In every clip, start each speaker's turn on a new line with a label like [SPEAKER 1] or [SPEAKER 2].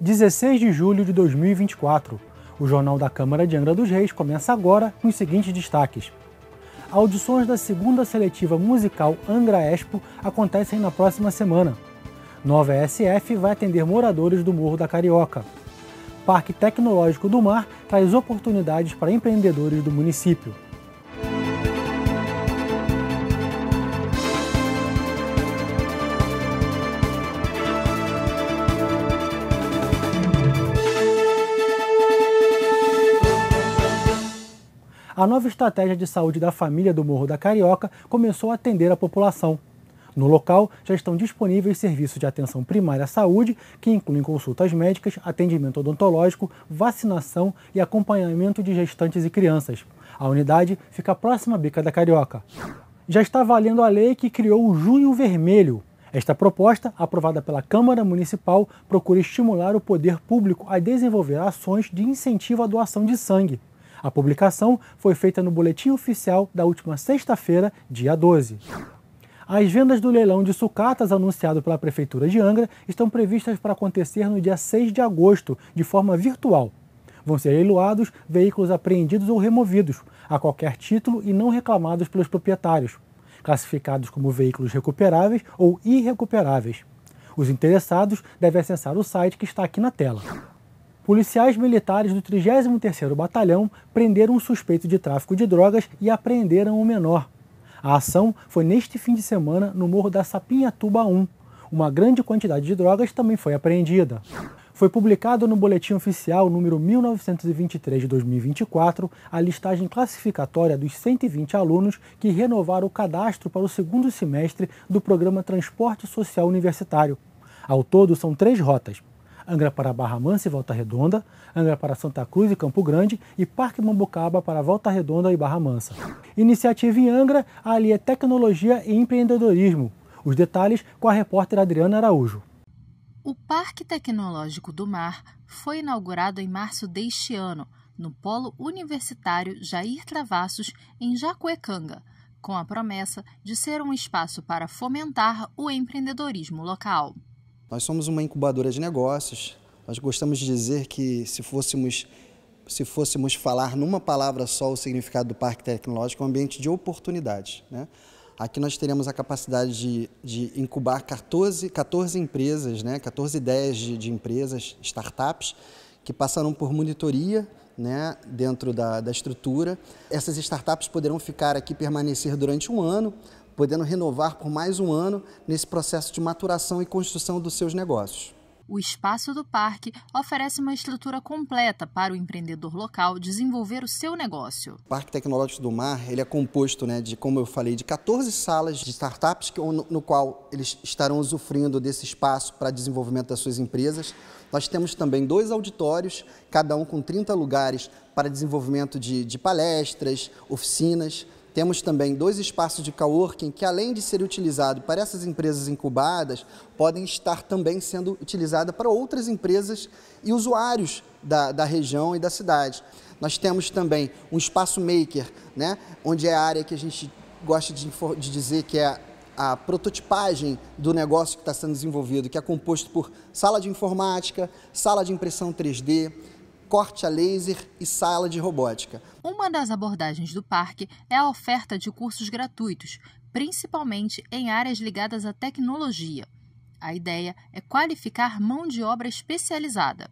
[SPEAKER 1] 16 de julho de 2024. O Jornal da Câmara de Angra dos Reis começa agora com os seguintes destaques. Audições da segunda seletiva musical Angra Expo acontecem na próxima semana. Nova SF vai atender moradores do Morro da Carioca. Parque Tecnológico do Mar traz oportunidades para empreendedores do município. a nova estratégia de saúde da família do Morro da Carioca começou a atender a população. No local já estão disponíveis serviços de atenção primária à saúde, que incluem consultas médicas, atendimento odontológico, vacinação e acompanhamento de gestantes e crianças. A unidade fica próxima à Bica da Carioca. Já está valendo a lei que criou o Junho Vermelho. Esta proposta, aprovada pela Câmara Municipal, procura estimular o poder público a desenvolver ações de incentivo à doação de sangue. A publicação foi feita no boletim oficial da última sexta-feira, dia 12. As vendas do leilão de sucatas anunciado pela Prefeitura de Angra estão previstas para acontecer no dia 6 de agosto, de forma virtual. Vão ser leiloados veículos apreendidos ou removidos, a qualquer título e não reclamados pelos proprietários, classificados como veículos recuperáveis ou irrecuperáveis. Os interessados devem acessar o site que está aqui na tela. Policiais militares do 33º Batalhão prenderam um suspeito de tráfico de drogas e apreenderam o um menor. A ação foi neste fim de semana no Morro da Sapinhatuba 1. Uma grande quantidade de drogas também foi apreendida. Foi publicado no Boletim Oficial número 1923 de 2024 a listagem classificatória dos 120 alunos que renovaram o cadastro para o segundo semestre do programa Transporte Social Universitário. Ao todo, são três rotas: Angra para Barra Mansa e Volta Redonda, Angra para Santa Cruz e Campo Grande e Parque Mambucaba para Volta Redonda e Barra Mansa. Iniciativa em Angra, alia é tecnologia e empreendedorismo. Os detalhes com a repórter Adriana Araújo.
[SPEAKER 2] O Parque Tecnológico do Mar foi inaugurado em março deste ano, no Polo Universitário Jair Travassos, em Jacuecanga, com a promessa de ser um espaço para fomentar o empreendedorismo local.
[SPEAKER 3] Nós somos uma incubadora de negócios. Nós gostamos de dizer que se fôssemos se fôssemos falar numa palavra só o significado do parque tecnológico, é um ambiente de oportunidades. Né? Aqui nós teremos a capacidade de, de incubar 14, 14 empresas, né? 14 ideias de, de empresas, startups, que passarão por monitoria né? dentro da, da estrutura. Essas startups poderão ficar aqui permanecer durante um ano podendo renovar por mais um ano nesse processo de maturação e construção dos seus negócios.
[SPEAKER 2] O espaço do parque oferece uma estrutura completa para o empreendedor local desenvolver o seu
[SPEAKER 3] negócio. O Parque Tecnológico do Mar ele é composto né, de, como eu falei, de 14 salas de startups no, no qual eles estarão usufruindo desse espaço para desenvolvimento das suas empresas. Nós temos também dois auditórios, cada um com 30 lugares para desenvolvimento de, de palestras, oficinas, temos também dois espaços de coworking que, além de ser utilizado para essas empresas incubadas, podem estar também sendo utilizadas para outras empresas e usuários da, da região e da cidade. Nós temos também um espaço maker, né, onde é a área que a gente gosta de, de dizer que é a prototipagem do negócio que está sendo desenvolvido, que é composto por sala de informática, sala de impressão 3D, corte a laser e sala de robótica.
[SPEAKER 2] Uma das abordagens do parque é a oferta de cursos gratuitos, principalmente em áreas ligadas à tecnologia. A ideia é qualificar mão de obra especializada.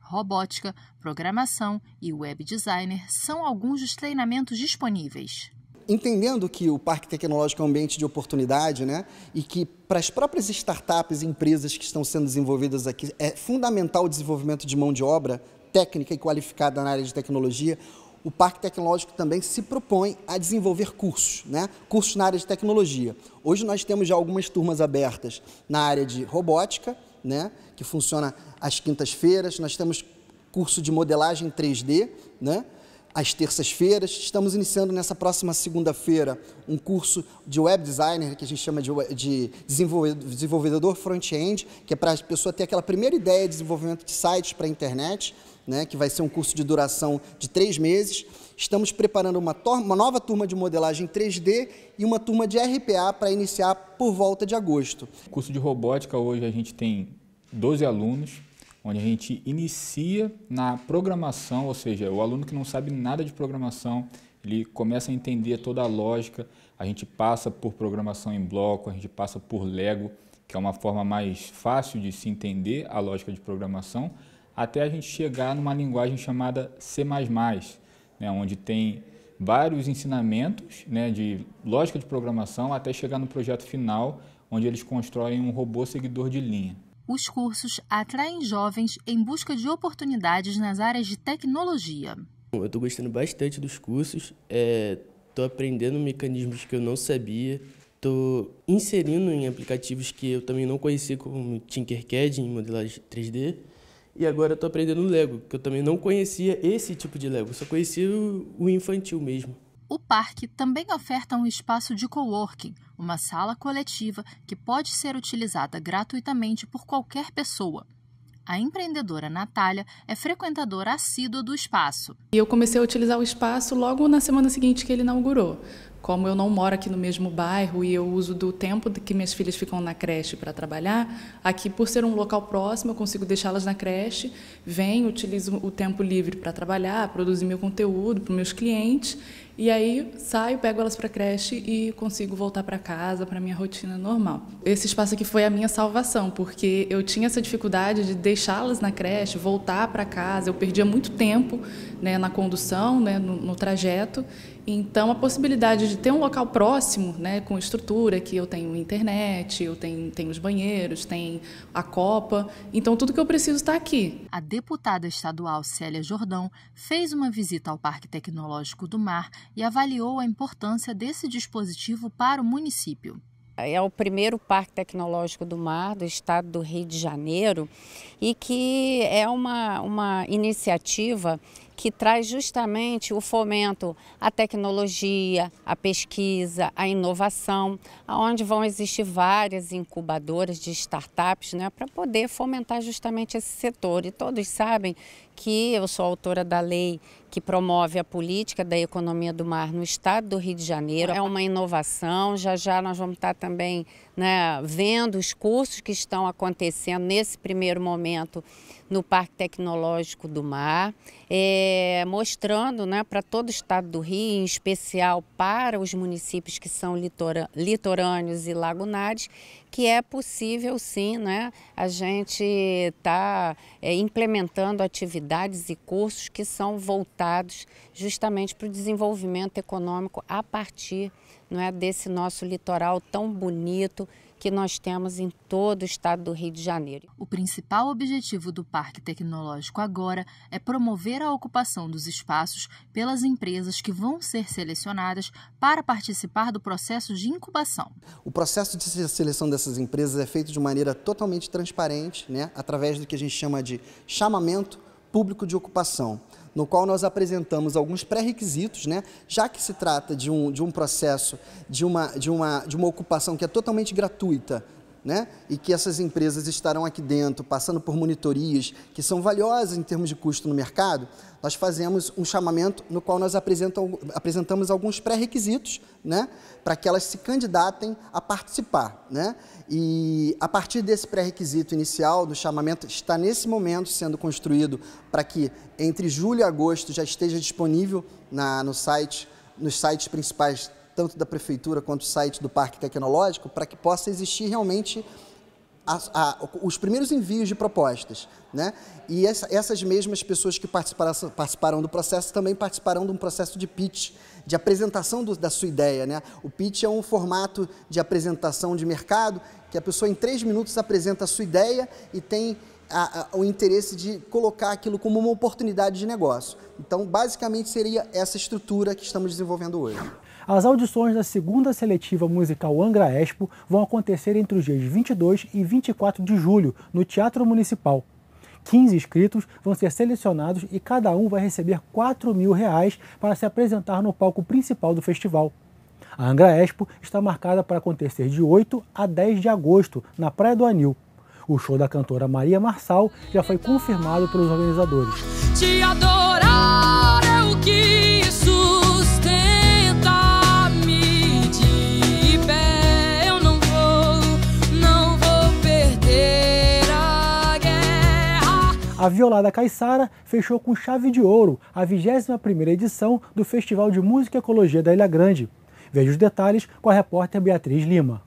[SPEAKER 2] Robótica, programação e web designer são alguns dos treinamentos disponíveis
[SPEAKER 3] entendendo que o parque tecnológico é um ambiente de oportunidade, né? E que para as próprias startups e empresas que estão sendo desenvolvidas aqui é fundamental o desenvolvimento de mão de obra técnica e qualificada na área de tecnologia, o Parque Tecnológico também se propõe a desenvolver cursos, né? cursos na área de tecnologia. Hoje nós temos já algumas turmas abertas na área de robótica, né? que funciona às quintas-feiras, nós temos curso de modelagem 3D, né? às terças-feiras. Estamos iniciando nessa próxima segunda-feira um curso de web designer, que a gente chama de, de desenvolvedor front-end, que é para a pessoa ter aquela primeira ideia de desenvolvimento de sites para a internet, né, que vai ser um curso de duração de três meses. Estamos preparando uma, uma nova turma de modelagem 3D e uma turma de RPA para iniciar
[SPEAKER 1] por volta de agosto. O curso de robótica hoje a gente tem 12 alunos, onde a gente inicia na programação, ou seja, o aluno que não sabe nada de programação, ele começa a entender toda a lógica, a gente passa por programação em bloco, a gente passa por Lego, que é uma forma mais fácil de se entender a lógica de programação, até a gente chegar numa linguagem chamada C++, né, onde tem vários ensinamentos né, de lógica de programação até chegar no projeto final, onde eles constroem um robô seguidor de linha.
[SPEAKER 2] Os cursos atraem jovens em busca de oportunidades nas áreas de tecnologia.
[SPEAKER 1] Eu estou gostando bastante dos cursos, estou é, aprendendo mecanismos que eu não sabia, estou inserindo em aplicativos que eu também não conhecia, como Tinkercad, em modelagem 3D, e agora estou aprendendo Lego, que eu também não conhecia esse tipo de Lego, só conhecia o infantil mesmo.
[SPEAKER 2] O parque também oferta um espaço de coworking, uma sala coletiva que pode ser utilizada gratuitamente por qualquer pessoa. A empreendedora Natália é frequentadora assídua do espaço. E eu comecei a utilizar o espaço logo na semana seguinte que ele inaugurou. Como eu não moro aqui no mesmo bairro e eu uso do tempo que minhas filhas ficam na creche para trabalhar, aqui por ser um local próximo eu consigo deixá-las na creche, venho, utilizo o tempo livre para trabalhar, produzir meu conteúdo para meus clientes e aí saio, pego elas para creche e consigo voltar para casa, para minha rotina normal. Esse espaço aqui foi a minha salvação, porque eu tinha essa dificuldade de deixá-las na creche, voltar para casa. Eu perdia muito tempo né, na condução, né, no, no trajeto, então, a possibilidade de ter um local próximo, né, com estrutura, que eu tenho internet, eu tenho, tenho os banheiros, tem a copa, então tudo que eu preciso está aqui. A deputada estadual Célia Jordão fez uma visita ao Parque Tecnológico do Mar e avaliou a importância desse dispositivo para o município.
[SPEAKER 4] É o primeiro parque tecnológico do mar do estado do Rio de Janeiro e que é uma, uma iniciativa que traz justamente o fomento à tecnologia, à pesquisa, à inovação, onde vão existir várias incubadoras de startups né, para poder fomentar justamente esse setor. E todos sabem que eu sou autora da lei que promove a política da economia do mar no estado do Rio de Janeiro. É uma inovação, já já nós vamos estar também né, vendo os cursos que estão acontecendo nesse primeiro momento no Parque Tecnológico do Mar, é, mostrando né, para todo o estado do Rio, em especial para os municípios que são litora, litorâneos e lagunares, que é possível sim, né? A gente está é, implementando atividades e cursos que são voltados justamente para o desenvolvimento econômico a partir não é, desse nosso litoral tão bonito, que nós temos em todo o estado do Rio de Janeiro. O principal objetivo do
[SPEAKER 2] Parque Tecnológico agora é promover a ocupação dos espaços pelas empresas que vão ser selecionadas para participar do processo de incubação.
[SPEAKER 3] O processo de seleção dessas empresas é feito de maneira totalmente transparente, né, através do que a gente chama de chamamento público de ocupação no qual nós apresentamos alguns pré-requisitos, né? já que se trata de um, de um processo, de uma, de, uma, de uma ocupação que é totalmente gratuita, né? e que essas empresas estarão aqui dentro, passando por monitorias que são valiosas em termos de custo no mercado, nós fazemos um chamamento no qual nós apresentamos alguns pré-requisitos né? para que elas se candidatem a participar. Né? E a partir desse pré-requisito inicial do chamamento, está nesse momento sendo construído para que entre julho e agosto já esteja disponível na, no site, nos sites principais tanto da prefeitura quanto o site do Parque Tecnológico, para que possa existir realmente a, a, os primeiros envios de propostas. Né? E essa, essas mesmas pessoas que participaram, participaram, do processo também participaram de um processo de pitch, de apresentação do, da sua ideia. Né? O pitch é um formato de apresentação de mercado que a pessoa, em três minutos, apresenta a sua ideia e tem a, o interesse de colocar aquilo como uma oportunidade de negócio. Então, basicamente, seria essa estrutura que estamos desenvolvendo hoje.
[SPEAKER 1] As audições da segunda seletiva musical Angra Expo vão acontecer entre os dias 22 e 24 de julho, no Teatro Municipal. 15 inscritos vão ser selecionados e cada um vai receber R$ mil reais para se apresentar no palco principal do festival. A Angra Expo está marcada para acontecer de 8 a 10 de agosto, na Praia do Anil. O show da cantora Maria Marçal já foi confirmado pelos organizadores. A Violada Caissara fechou com chave de ouro a 21ª edição do Festival de Música e Ecologia da Ilha Grande. Veja os detalhes com a repórter Beatriz Lima.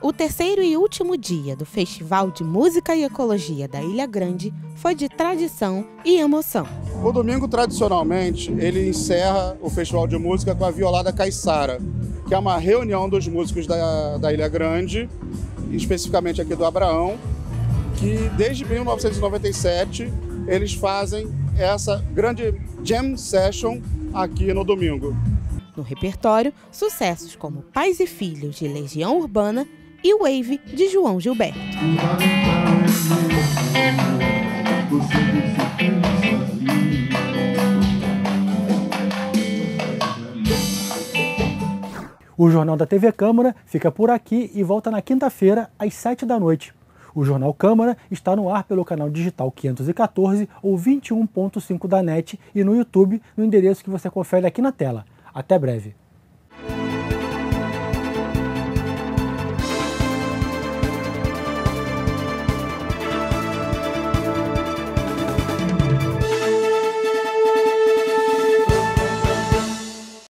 [SPEAKER 2] O terceiro e último dia do Festival de Música e Ecologia da Ilha Grande foi
[SPEAKER 3] de tradição e emoção. O domingo, tradicionalmente, ele encerra o Festival de Música com a Violada Caissara, que é uma reunião dos músicos da, da Ilha Grande, especificamente aqui do Abraão, que desde 1997 eles fazem essa grande jam session aqui no
[SPEAKER 2] domingo. No repertório, sucessos como Pais e Filhos de Legião Urbana e Wave de João Gilberto.
[SPEAKER 1] O Jornal da TV Câmara fica por aqui e volta na quinta-feira às sete da noite. O Jornal Câmara está no ar pelo canal digital 514 ou 21.5 da NET e no YouTube no endereço que você confere aqui na tela. Até breve.